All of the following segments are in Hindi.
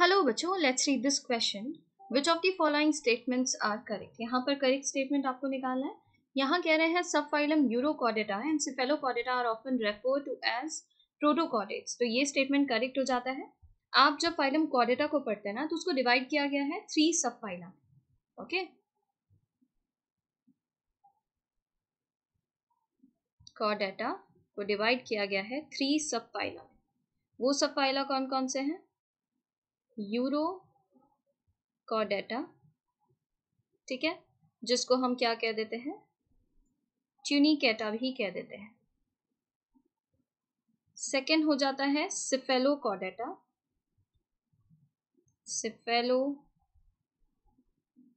हेलो बच्चों let's read this question which of the following statements are correct यहाँ पर करेक्ट स्टेटमेंट आपको निकालना है यहाँ कह रहे हैं subphylum Urochordata and Cephalochordata are often refer to as protochordates तो ये स्टेटमेंट करेक्ट हो जाता है आप जब फाइलम कॉडेटा को पढ़ते हैं ना तो उसको डिवाइड किया गया है थ्री सब फाइलम ओके कॉडेटा को डिवाइड किया गया है थ्री सब फाइलम वो सब फाइला कौन कौन से हैं यूरो का ठीक है जिसको हम क्या कह देते हैं ट्यूनिकेटा भी कह देते हैं सेकेंड हो जाता है Cephalochordata 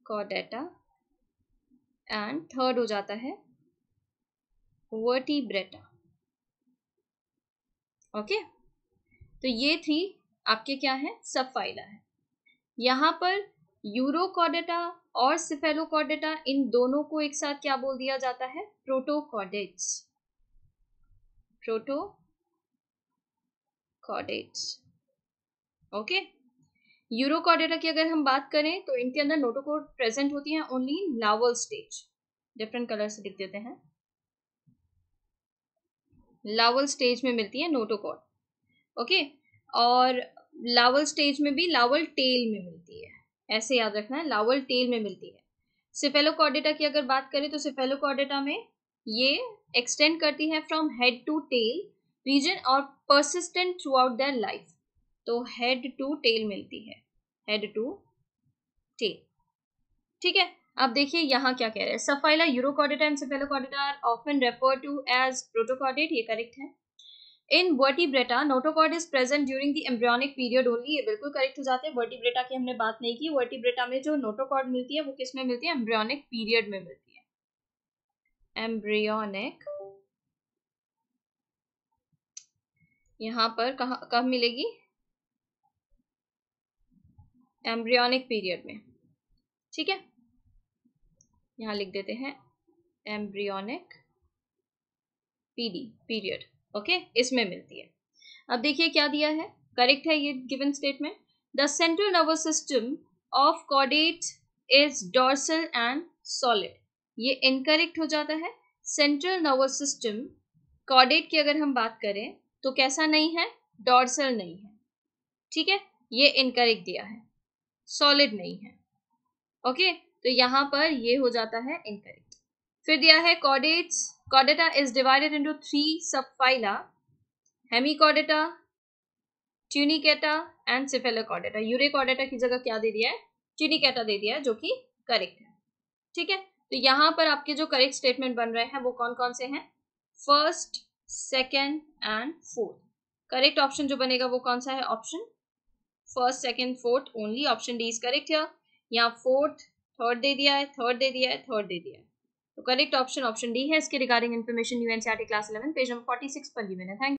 Cephalochordata and third हो जाता है ब्रेटा ओके okay? तो ये थी आपके क्या है सब फाइला है यहाँ पर यूरोकॉडेटा और सिफेलोकॉडेटा इन दोनों को एक साथ क्या बोल दिया जाता है प्रोटो कॉडेट ओके यूरोकॉडेटा की अगर हम बात करें तो इनके अंदर नोटोकोड प्रेजेंट होती है ओनली लावल स्टेज डिफरेंट कलर से लिख देते हैं लावल स्टेज में मिलती है नोटोकॉड ओके okay? और लावल स्टेज में भी लावल टेल में मिलती है ऐसे याद रखना है लावल टेल में मिलती है सिफेलोकॉडेटा की अगर बात करें तो सिफेलोकॉडेटा में ये एक्सटेंड करती है from head to tail region और persistent throughout their life तो हेड टू टेल मिलती है हेड टू टेल ठीक है अब देखिए यहाँ क्या कह रहे हैं subphyla Urochordata and Cephalochordata are often refer to as protochordate ये करेक्ट है in Vertebrata notochord is present during the embryonic period only ये बिल्कुल करेक्ट हो जाते हैं वर्टिब्रेटा की हमने बात नहीं की वर्टिब्रेटा में जो नोटोकॉर्ड मिलती है वो किस में मिलती है एम्ब्रियोनिक पीरियड में मिलती है एम्ब्रियोनिक यहां पर कहा कब मिलेगी एम्ब्रियोनिक पीरियड में ठीक है यहां लिख देते हैं एम्ब्रियोनिक पीडी पीरियड ओके इसमें मिलती है अब देखिए क्या दिया है करेक्ट है ये given statement the central nervous system of कॉडेट इज डॉर्सल एंड सॉलिड ये इनकरेक्ट हो जाता है सेंट्रल नर्वस सिस्टम कॉडेट की अगर हम बात करें तो कैसा नहीं है डॉर्सल नहीं है ठीक है ये इनकरेक्ट दिया है सॉलिड नहीं है ओके okay? तो यहाँ पर ये हो जाता है इनकरेक्ट फिर दिया है chordates Chordata is divided into three subphyla, hemichordata, tunicata and cephalochordata. Urechordata की जगह क्या दे दिया है tunicata दे दिया है जो कि करेक्ट है ठीक है तो यहाँ पर आपके जो करेक्ट स्टेटमेंट बन रहे हैं वो कौन कौन से हैं first second and fourth correct option जो बनेगा वो कौन सा है option first second fourth only option D is correct है यहाँ फोर्थ थर्ड दे दिया है थर्ड दे दिया है थर्ड दे दिया है तो करेक्ट ऑप्शन ऑप्शन डी है इसके regarding information NCERT class eleven page number six पर ली मैंने थैंक